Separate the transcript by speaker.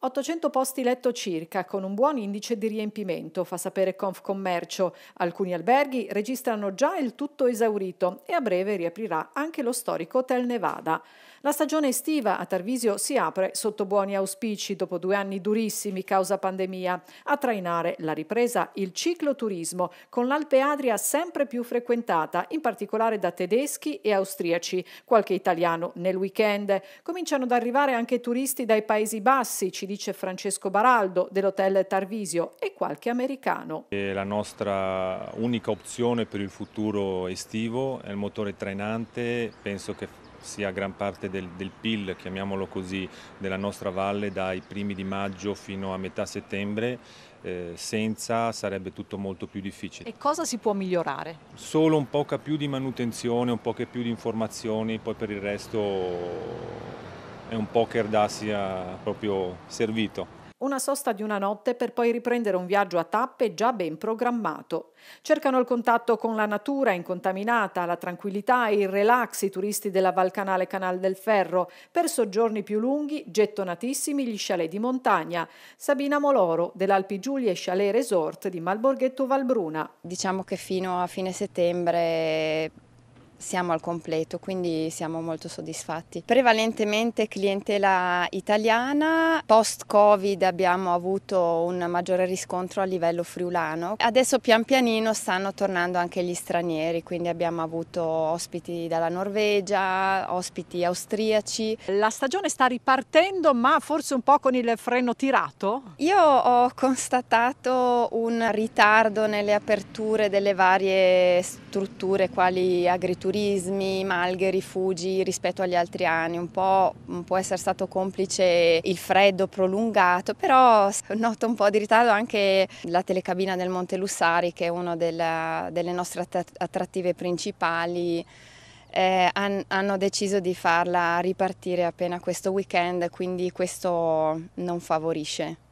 Speaker 1: 800 posti letto circa, con un buon indice di riempimento, fa sapere Confcommercio. Alcuni alberghi registrano già il tutto esaurito e a breve riaprirà anche lo storico Hotel Nevada. La stagione estiva a Tarvisio si apre sotto buoni auspici dopo due anni durissimi causa pandemia. A trainare la ripresa il cicloturismo, con l'Alpe Adria sempre più frequentata, in particolare da tedeschi e austriaci, qualche italiano nel weekend. Cominciano ad arrivare anche turisti dai Paesi Bassi, dice Francesco Baraldo dell'hotel Tarvisio e qualche americano.
Speaker 2: La nostra unica opzione per il futuro estivo è il motore trainante, penso che sia gran parte del, del, PIL, chiamiamolo così, della nostra valle dai primi di maggio fino a metà settembre, eh, senza sarebbe tutto molto più difficile. E
Speaker 1: cosa si può migliorare?
Speaker 2: Solo un po' più di manutenzione, un po' più di informazioni, poi per il resto è un poker da sia proprio servito.
Speaker 1: Una sosta di una notte per poi riprendere un viaggio a tappe già ben programmato. Cercano il contatto con la natura incontaminata, la tranquillità e il relax i turisti della Valcanale Canal del Ferro per soggiorni più lunghi, gettonatissimi gli chalet di montagna. Sabina Moloro dell'Alpi Giulia Chalet Resort di Malborghetto Valbruna.
Speaker 3: Diciamo che fino a fine settembre siamo al completo, quindi siamo molto soddisfatti. Prevalentemente clientela italiana, post-Covid abbiamo avuto un maggiore riscontro a livello friulano. Adesso pian pianino stanno tornando anche gli stranieri, quindi abbiamo avuto ospiti dalla Norvegia,
Speaker 1: ospiti austriaci. La stagione sta ripartendo, ma forse un po' con il freno tirato?
Speaker 3: Io ho constatato un ritardo nelle aperture delle varie strutture quali agricoltura turismi, malghe, rifugi rispetto agli altri anni, un po' può essere stato complice il freddo prolungato, però noto un po' di ritardo anche la telecabina del Monte Lussari che è una della, delle nostre attrattive principali. Eh, han, hanno deciso di farla ripartire appena questo weekend, quindi questo non favorisce.